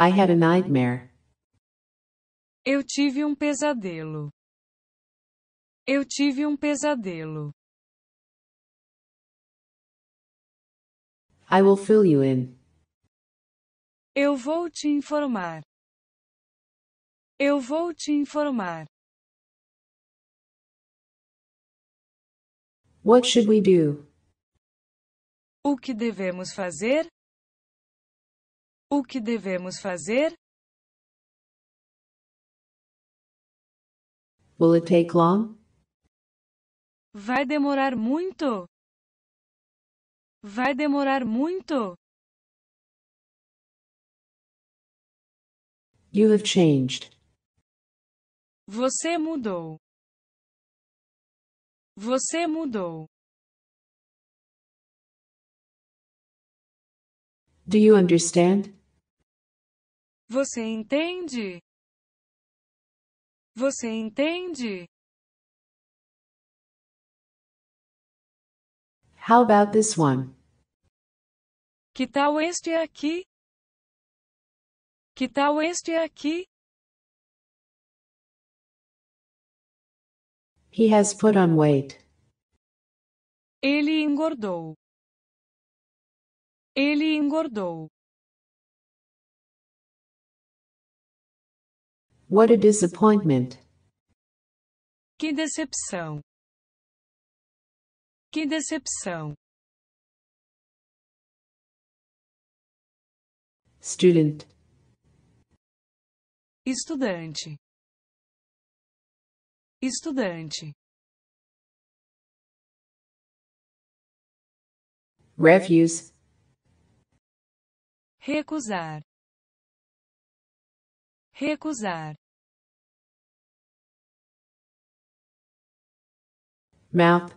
I had a nightmare. Eu tive um pesadelo. Eu tive um pesadelo. I will fill you in. Eu vou te informar. Eu vou te informar. What should we do? O que devemos fazer? O que devemos fazer? Will it take long? Vai demorar muito. Vai demorar muito. You have changed. Você mudou. Você mudou. Do you understand? Você entende? Você entende? How about this one? Que tal este aqui? Que tal este aqui? He has put on weight. Ele engordou. Ele engordou. What a disappointment. Que decepção. Que decepção. Student. Estudante. Estudante. Refuse. Recusar recusar mouth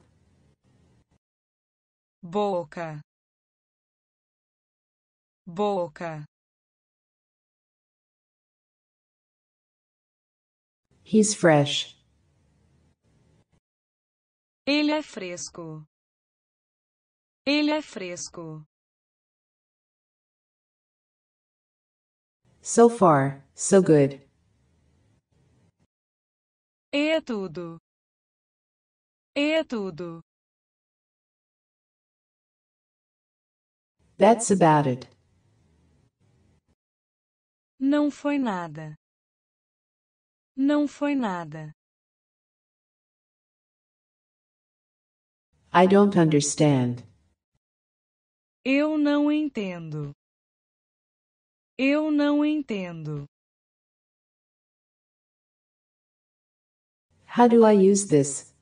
boca boca he's fresh ele é fresco ele é fresco So far, so good. E é tudo. E é tudo. That's about it. Não foi nada. Não foi nada. I don't understand. Eu não entendo. Eu não entendo. How do I use this?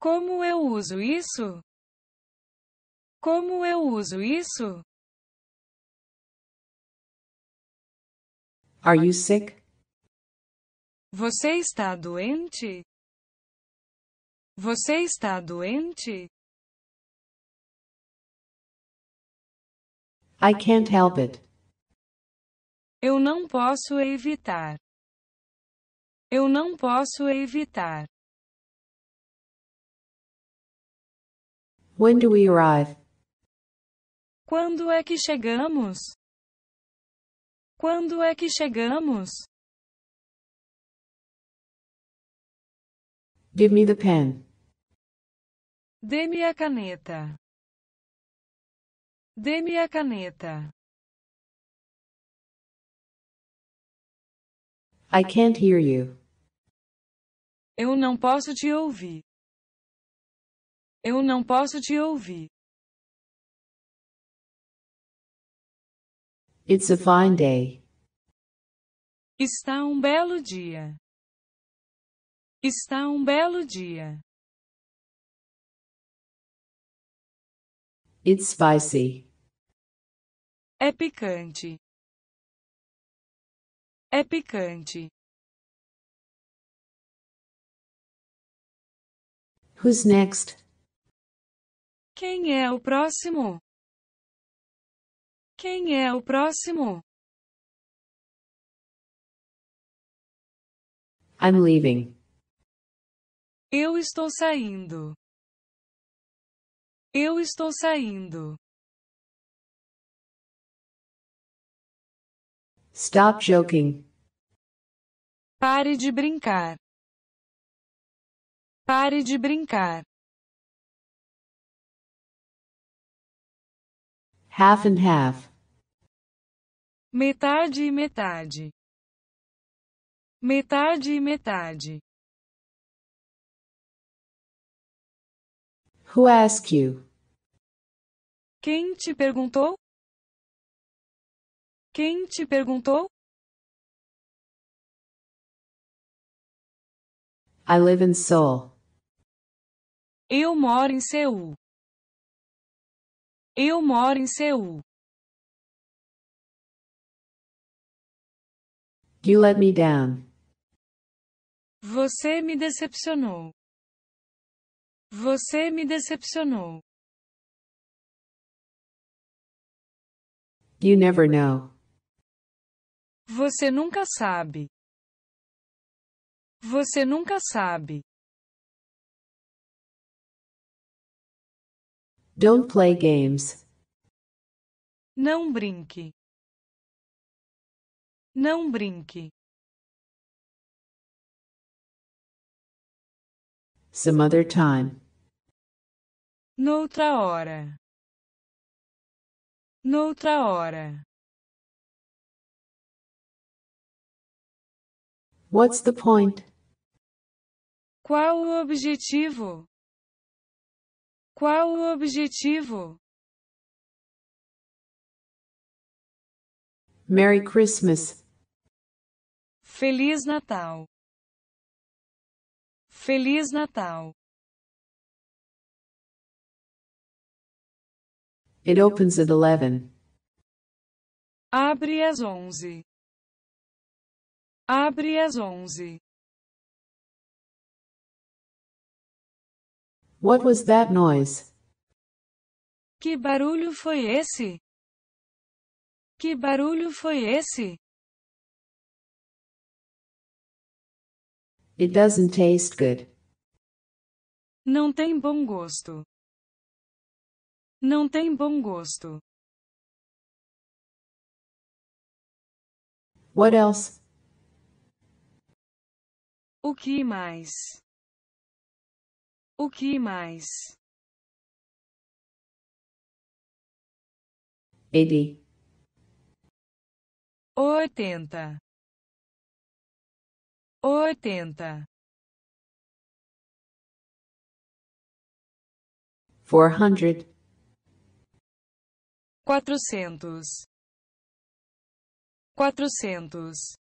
Como eu uso isso? Como eu uso isso? Are you sick? Você está doente? Você está doente? I can't help it. Eu não posso evitar. Eu não posso evitar. When do we arrive? Quando é que chegamos? Quando é que chegamos? Give me the pen. Dê-me a caneta. Dê-me a caneta. I can't hear you. Eu não posso te ouvir. Eu não posso te ouvir. It's a fine day. Está um belo dia. Está um belo dia. It's spicy. É picante. É picante. Who's next? Quem é o próximo? Quem é o próximo? I'm leaving. Eu estou saindo. Eu estou saindo. Stop joking. Pare de brincar. Pare de brincar. Half and half. Metade e metade. Metade e metade. Who asked you? Quem te perguntou? Quem te perguntou? I live in Seoul. Eu moro em Seul. Eu moro em Seul. You let me down. Você me decepcionou. Você me decepcionou. You never know. Você nunca sabe. Você nunca sabe. Don't play games. Não brinque. Não brinque. Some other time. Noutra hora. Noutra hora. What's the point? Qual o objetivo? Qual o objetivo? Merry Christmas. Feliz Natal. Feliz Natal. It opens at 11. Abre às 11. Abre às onze. What was that noise? Que barulho foi esse? Que barulho foi esse? It doesn't taste good. Não tem bom gosto. Não tem bom gosto. What else? O que mais? O que mais? Ele. Oitenta. Oitenta. Four hundred. Quatrocentos. Quatrocentos.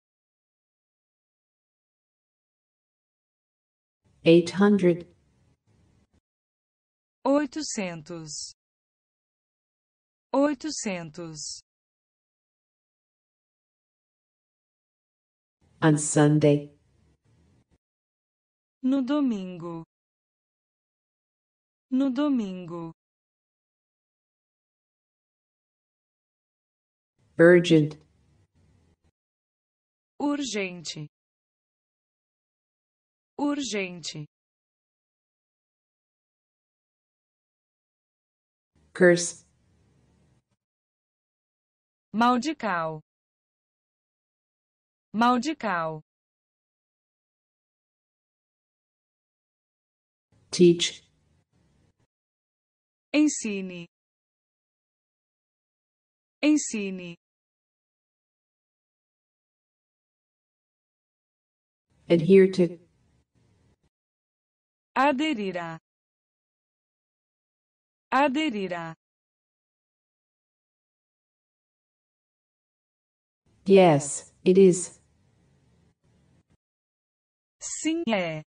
800 800 800 On Sunday No domingo No domingo Urgent Urgente urgente curse maldical maldical teach ensine ensine adhere to aderirá, aderirá. Yes, it is. Sim é.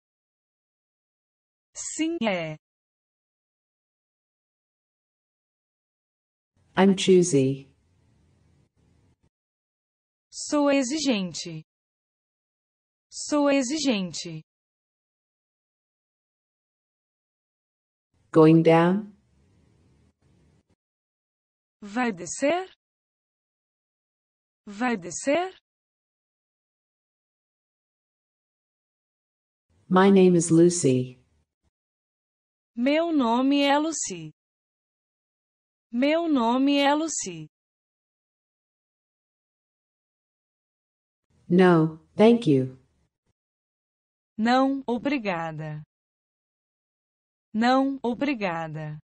Sim é. I'm choosy. Sou exigente. Sou exigente. Going down. Vai descer. Vai descer. My name is Lucy. Meu nome é Lucy. Meu nome é Lucy. No, thank you. Não, obrigada. Não, obrigada.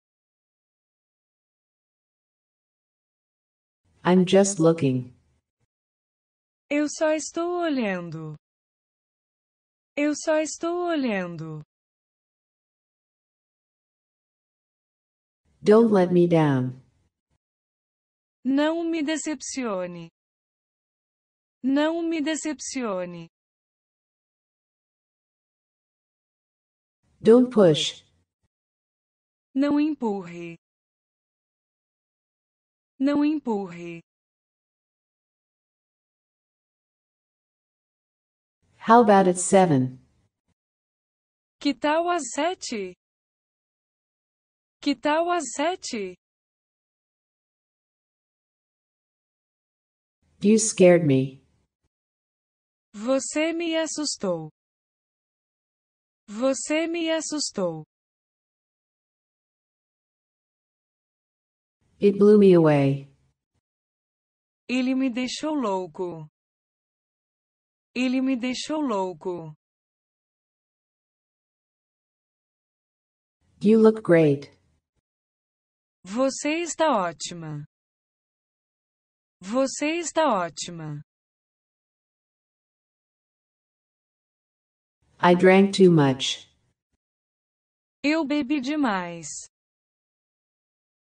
I'm just looking. Eu só estou olhando. Eu só estou olhando. Don't let me down. Não me decepcione. Não me decepcione. Don't push. Não empurre. Não empurre. How about at seven? Que tal às sete? Que tal às sete? You scared me. Você me assustou. Você me assustou. It blew me away. Ele me deixou louco. Ele me deixou louco. You look great. Você está ótima. Você está ótima. I drank too much. Eu bebi demais.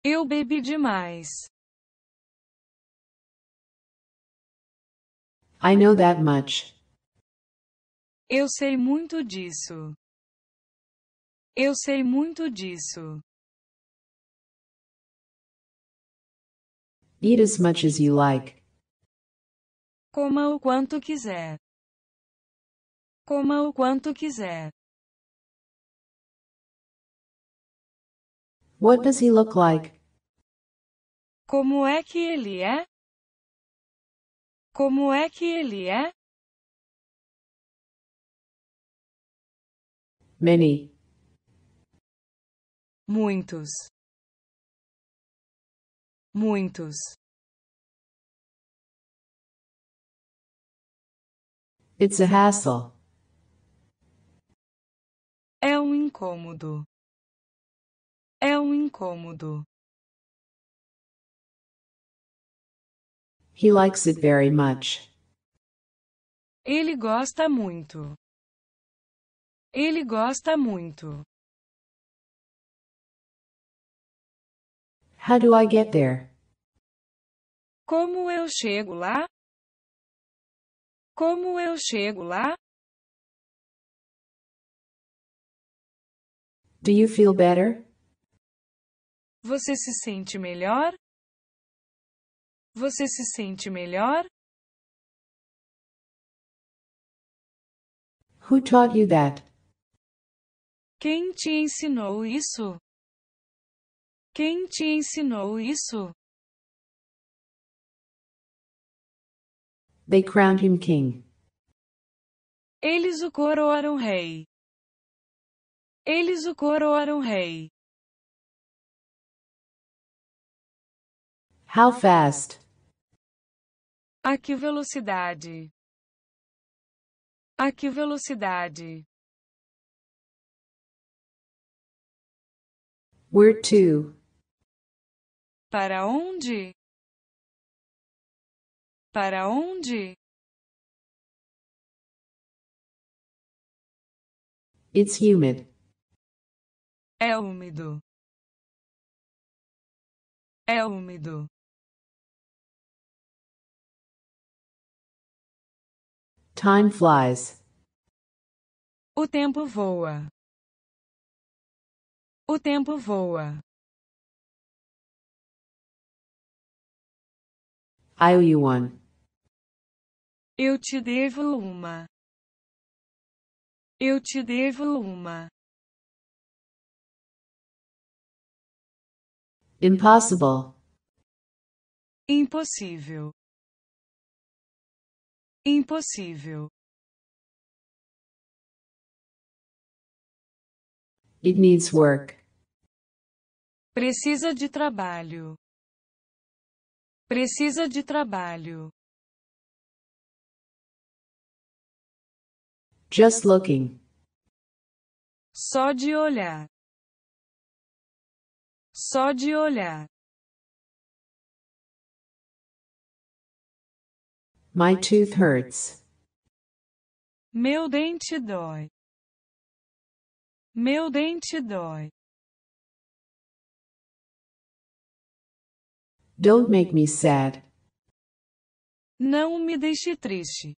Eu bebi demais. I know that much. Eu sei muito disso. Eu sei muito disso. Eat as much as you like. Coma o quanto quiser. Coma o quanto quiser. What does he look like? Como é que ele é? Como é que ele é? Many. Muitos. Muitos. It's a hassle. É um incômodo. É um incômodo. He likes it very much. Ele gosta muito. Ele gosta muito. How do I get there? Como eu chego lá? Como eu chego lá? Do you feel better? Você se sente melhor? Você se sente melhor? Who taught you that? Quem te ensinou isso? Quem te ensinou isso? They crowned him king. Eles o coroaram rei. Eles o coroaram rei. How fast? A que velocidade? A que velocidade? Where to? Para onde? Para onde? It's humid. É úmido. É úmido. Time flies. O tempo voa. O tempo voa. I owe you one. Eu te devo uma. Eu te devo uma. Impossible. Impossível impossível It needs work. Precisa de trabalho. Precisa de trabalho. Just looking. Só de olhar. Só de olhar. My tooth hurts. Meu dente dói. Meu dente dói. Don't make me sad. Não me deixe triste.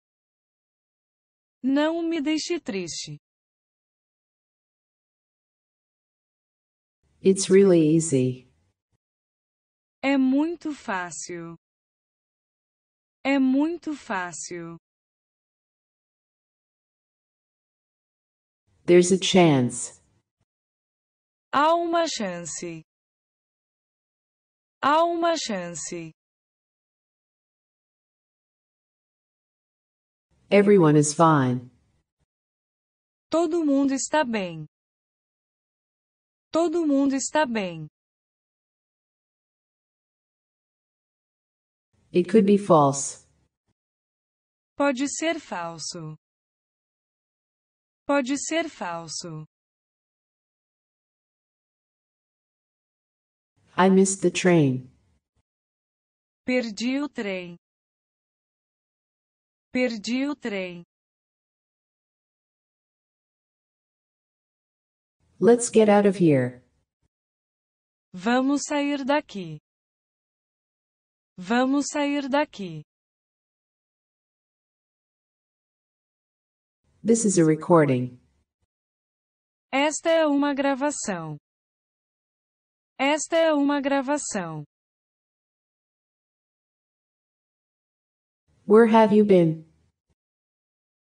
Não me deixe triste. It's really easy. É muito fácil. É muito fácil. There's a chance. Há uma chance. Há uma chance. Everyone is fine. Todo mundo está bem. Todo mundo está bem. It could be false. Pode ser falso. Pode ser falso. I missed the train. Perdi o trem. Perdi o trem. Let's get out of here. Vamos sair daqui. Vamos sair daqui. This is a recording. Esta é uma gravação. Esta é uma gravação. Where have you been?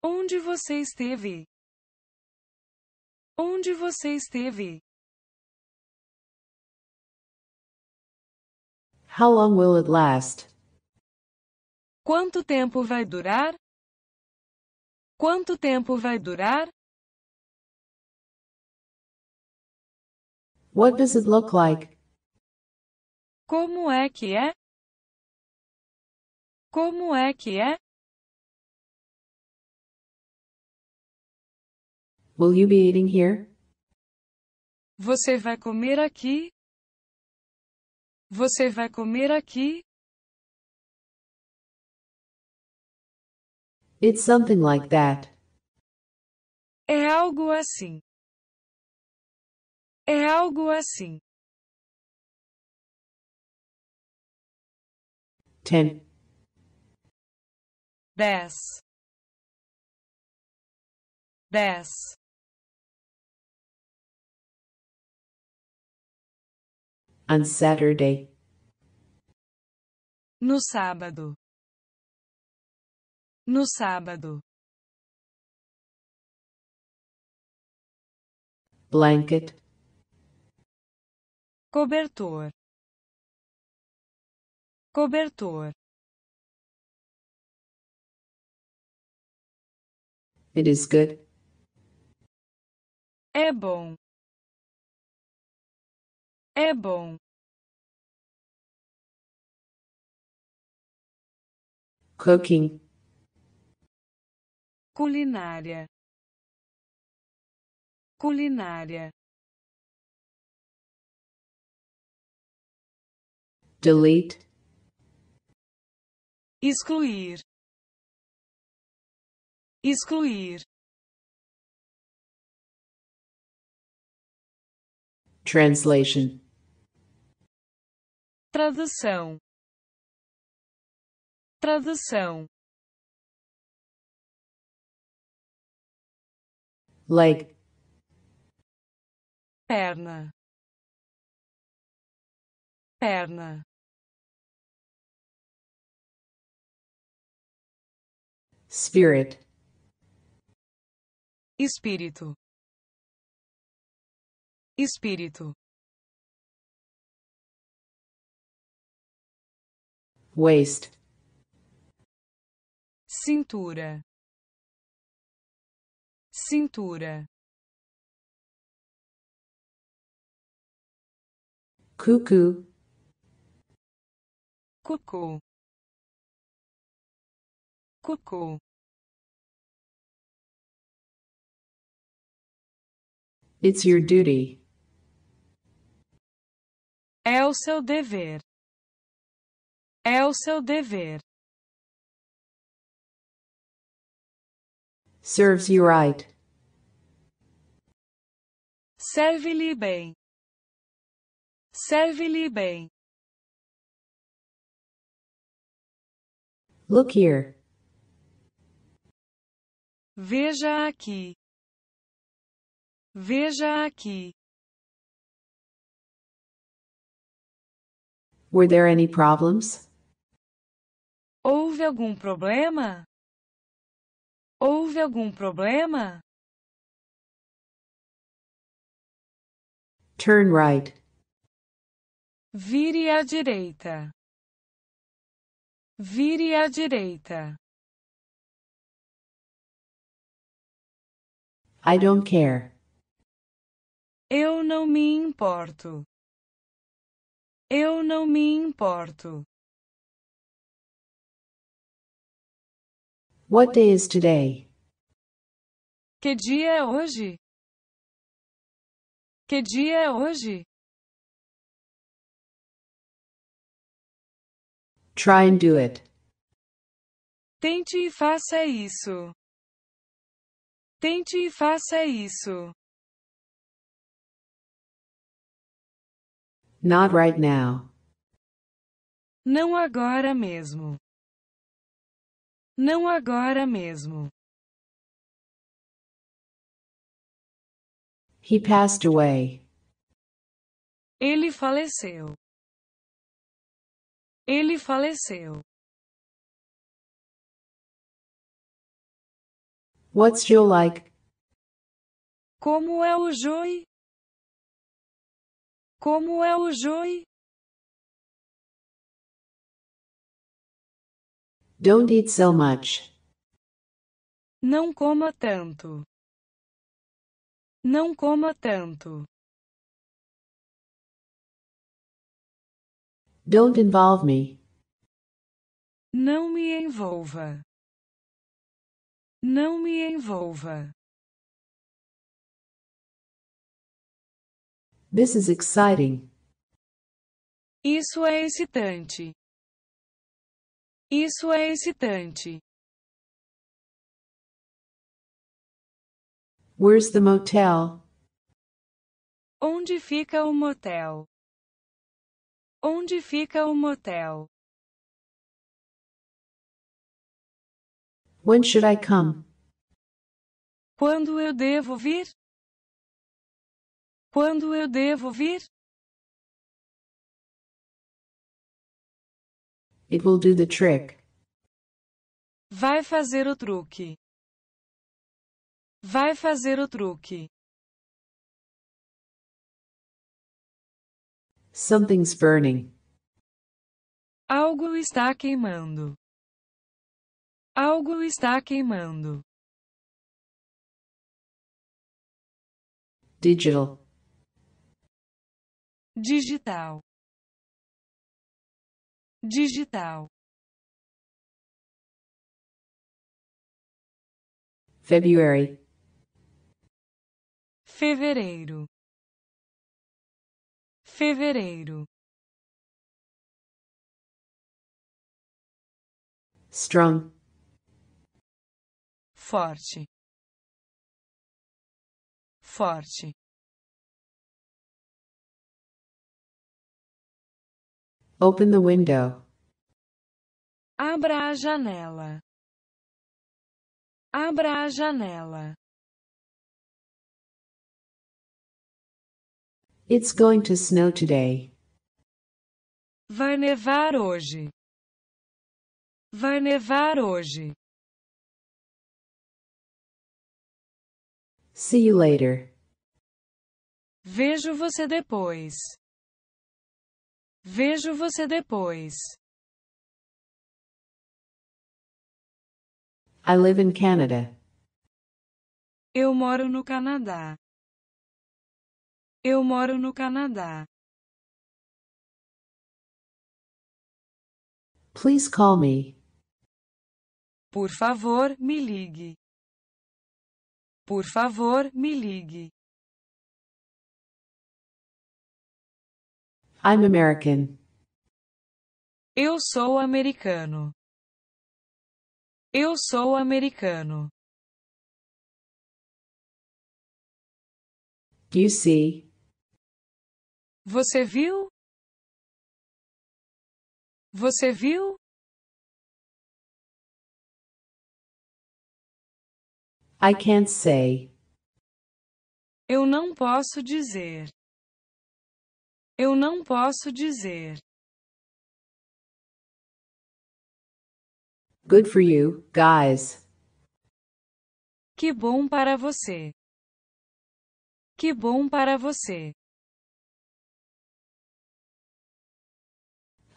Onde você esteve? Onde você esteve? How long will it last? Quanto tempo vai durar? Quanto tempo vai durar? What does it look like? Como é que é? Como é que é? Will you be eating here? Você vai comer aqui? Você vai comer aqui? It's something like that. É algo assim. É algo assim. Ten. Dez. Dez. On Saturday. No sábado. No sábado. Blanket. Cobertor. Cobertor. It is good. É bom. É bom. Cooking. Culinária. Culinária. Delete. Excluir. Excluir. Translation tradução, tradução, leg, perna, perna. Spirit. Espírito. Espírito. waist cintura cintura cuckoo cuckoo cuckoo It's your duty. É o seu dever. É o seu dever. Serves you right. Serve-lhe bem. Serve-lhe bem. Look here. Veja aqui. Veja aqui. Were there any problems? Houve algum problema? Houve algum problema? Turn right. Vire à direita. Vire à direita. I don't care. Eu não me importo. Eu não me importo. What day is today? Que dia é hoje? Que dia é hoje? Try and do it. Tente e faça isso. Tente e faça isso. Not right now. Não agora mesmo. Não agora mesmo. He passed away. Ele faleceu. Ele faleceu. What's Joe like? Como é o Joy? Como é o Joy? Don't eat so much. Não coma tanto. Não coma tanto. Don't involve me. Não me envolva. Não me envolva. This is exciting. Isso é excitante. Isso é excitante. Where's the motel? Onde fica o motel? Onde fica o motel? When should I come? Quando eu devo vir? Quando eu devo vir? It will do the trick. Vai fazer o truque. Vai fazer o truque. Something's burning. Algo está queimando. Algo está queimando. Digital. Digital digital, February, fevereiro, fevereiro, strong, forte, forte, Open the window. Abra a janela. Abra a janela. It's going to snow today. Vai nevar hoje. Vai nevar hoje. See you later. Vejo você depois. Vejo você depois. I live in Canada. Eu moro no Canadá. Eu moro no Canadá. Please call me. Por favor, me ligue. Por favor, me ligue. I'm American. Eu sou americano. Eu sou americano. You see? Você viu? Você viu? I can't say. Eu não posso dizer. Eu não posso dizer. Good for you, guys. Que bom para você. Que bom para você.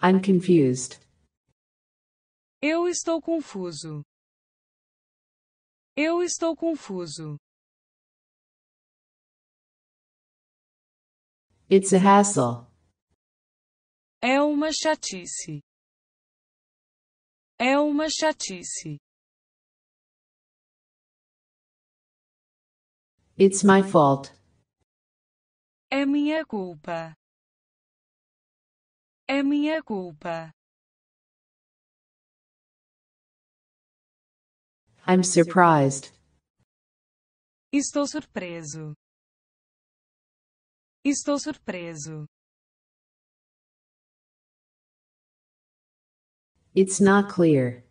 I'm confused. Eu estou confuso. Eu estou confuso. It's a hassle. É uma chatice. É uma chatice. It's my fault. É minha culpa. É minha culpa. I'm surprised. Estou surpreso. Estou surpreso. It's not clear.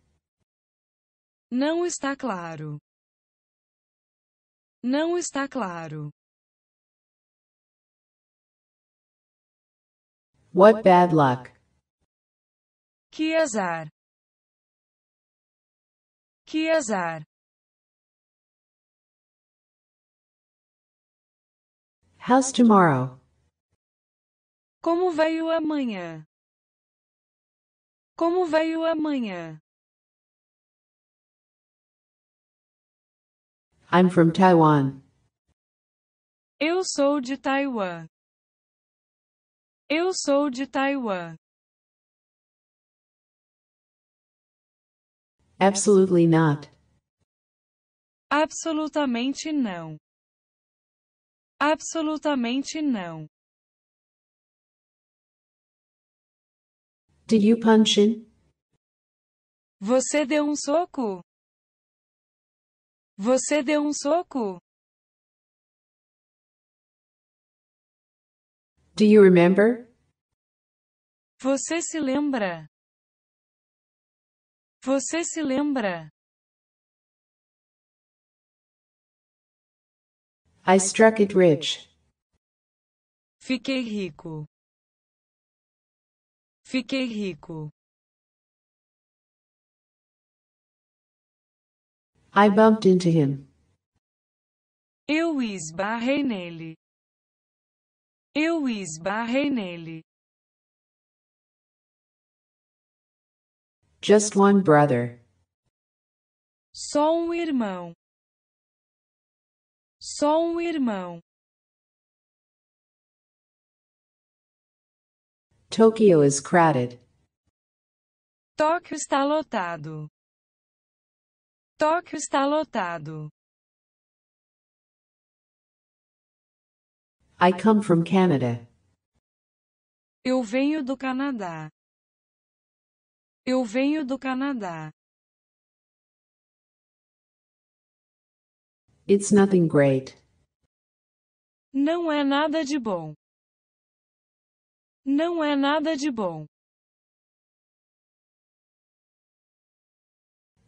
Não está claro. Não está claro. What bad luck. Que azar. Que azar. How's tomorrow? Como veio amanhã? Como veio amanhã? I'm from Taiwan. Eu sou de Taiwan. Eu sou de Taiwan. Absolutely not. Absolutamente não. Absolutamente não. Did you punch him? Você deu um soco? Você deu um soco? Do you remember? Você se lembra? Você se lembra? I struck it rich. Fiquei rico. Fiquei rico. I bumped into him. Eu esbarrei nele. Eu esbarrei nele. Just one brother. Só um irmão. Só um irmão. Tokyo is crowded. Tóquio está lotado. Tóquio está lotado. I come from Canada. Eu venho do Canadá. Eu venho do Canadá. It's nothing great. Não é nada de bom. Não é nada de bom.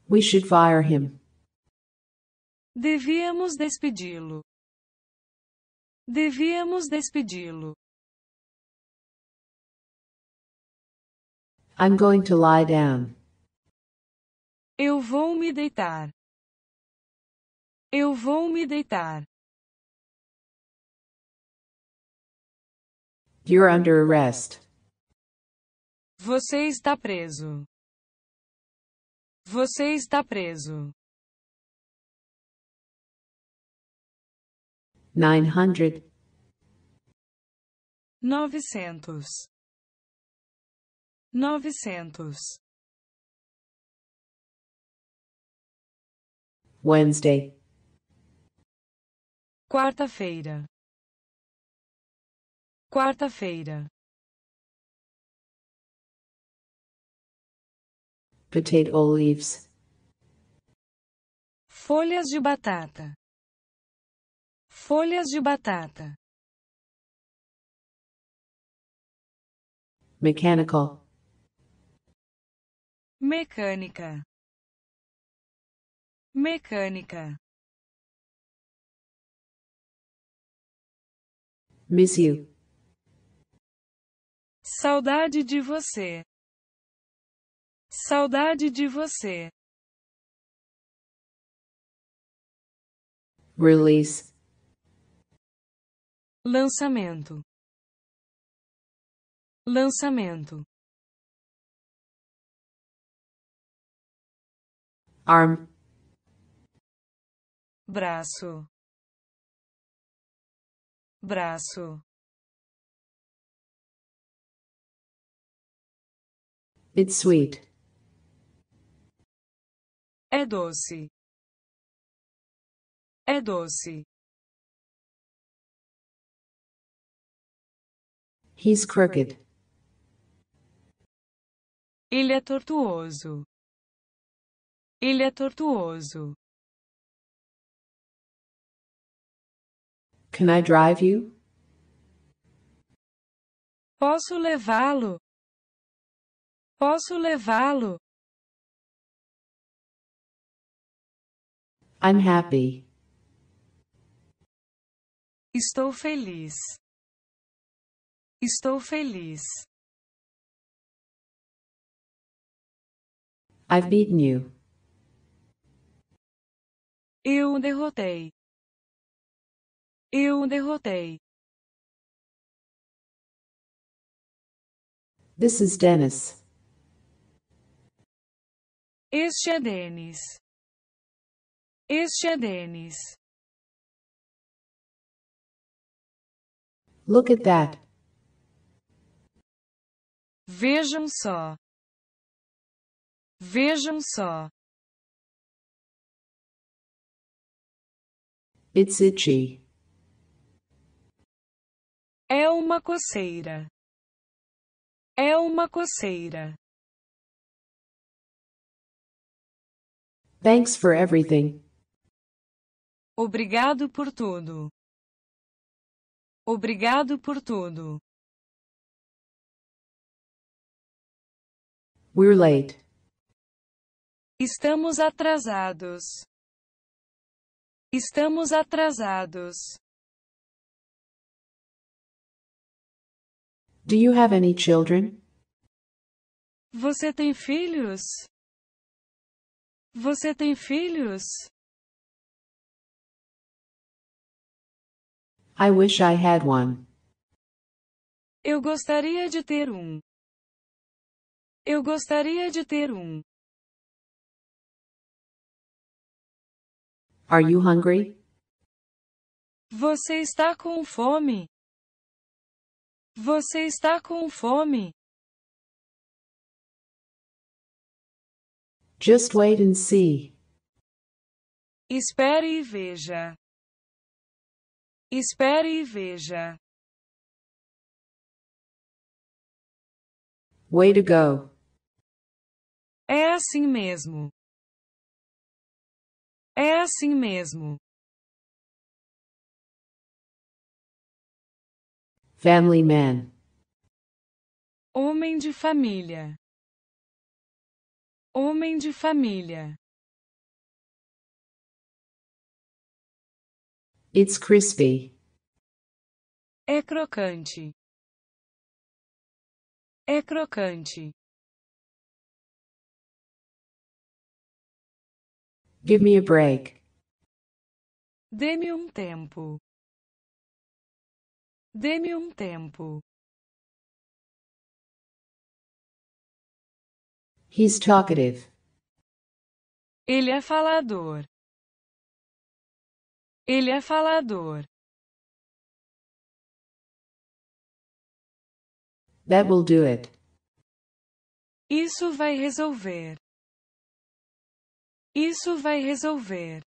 We should fire him. Devíamos despedi-lo. Devíamos despedi-lo. I'm going to lie down. Eu vou me deitar. Eu vou me deitar. You're under arrest. Você está preso. Você está preso. 900 Novecentos. Novecentos. Wednesday Quarta-feira. Quarta-feira. Potato leaves. Folhas de batata. Folhas de batata. Mechanical. Mecânica. Mecânica. Miss you. Saudade de você. Saudade de você. Release. Lançamento. Lançamento. Arm. Braço. braço It's sweet. É doce. É doce. He's crooked. Ele é tortuoso. Ele é tortuoso. Can I drive you? Posso levá-lo. Posso levá-lo. I'm happy. Estou feliz. Estou feliz. I've beaten you. Eu o derrotei. Eu derrotei. This is Dennis. Este é Dennis. Este é Dennis. Look at that. Vejam só. Vejam só. It's itchy. É uma coceira. É uma coceira. Thanks for everything. Obrigado por tudo. Obrigado por tudo. We're late. Estamos atrasados. Estamos atrasados. Do you have any children? Você tem filhos? Você tem filhos? I wish I had one. Eu gostaria de ter um. Eu gostaria de ter um. Are you hungry? Você está com fome? Você está com fome? Just wait and see. Espere e veja. Espere e veja. Way to go. É assim mesmo. É assim mesmo. Family man. Homem de família. Homem de família. It's crispy. É crocante. É crocante. Give me a break. Dê-me um tempo. Dê-me um tempo. He's talkative. Ele é falador. Ele é falador. That will do it. Isso vai resolver. Isso vai resolver.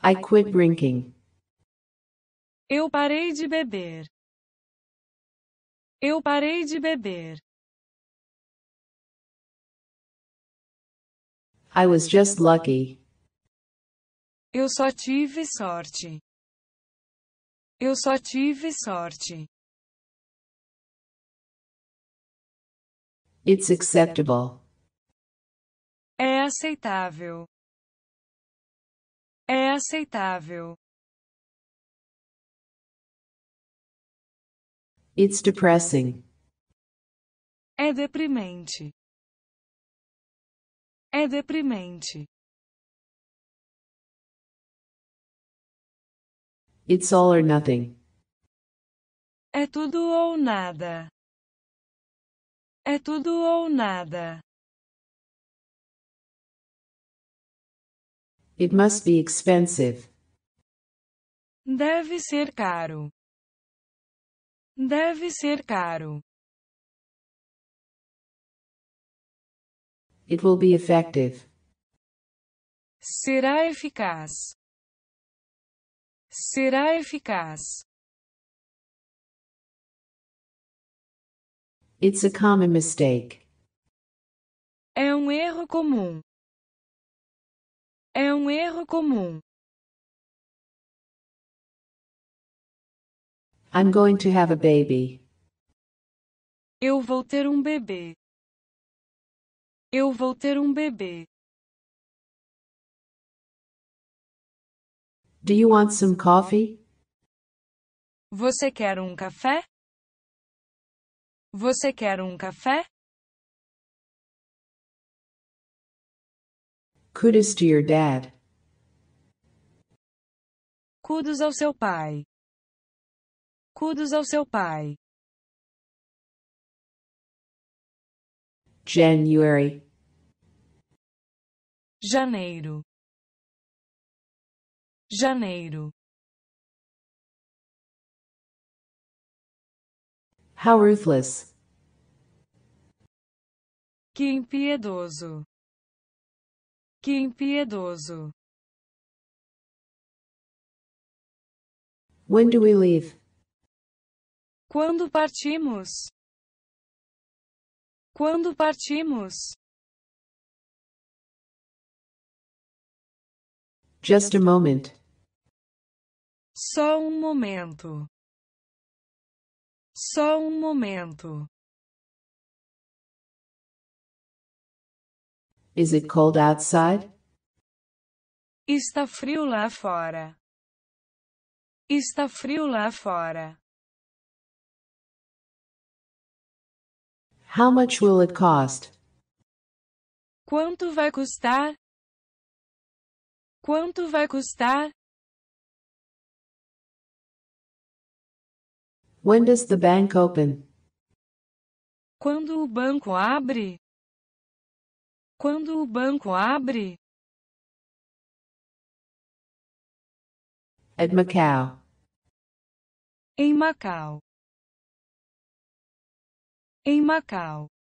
I quit drinking. Eu parei de beber. Eu parei de beber. I was just lucky. Eu só tive sorte. Eu só tive sorte. It's acceptable. É aceitável. É aceitável. It's depressing. É deprimente. É deprimente. It's all or nothing. É tudo ou nada. É tudo ou nada. It must be expensive. Deve ser caro. Deve ser caro. It will be effective. Será eficaz. Será eficaz. It's a common mistake. É um erro comum. É um erro comum. I'm going to have a baby. Eu vou ter um bebê. Eu vou ter um bebê. Do you want some coffee? Você quer um café? Você quer um café? Kudos to your dad. Kudos ao seu pai. Kudos ao seu pai. January. Janeiro. Janeiro. How ruthless. Que impiedoso. Que impiedoso. When do we leave? Quando partimos? Quando partimos? Just a moment. Só um momento. Só um momento. Is it cold outside? Está frio lá fora. Está frio lá fora. How much will it cost? Quanto vai custar? Quanto vai custar? When does the bank open? Quando o banco abre? Quando o banco abre? At Macau. Em Macau. Em Macau.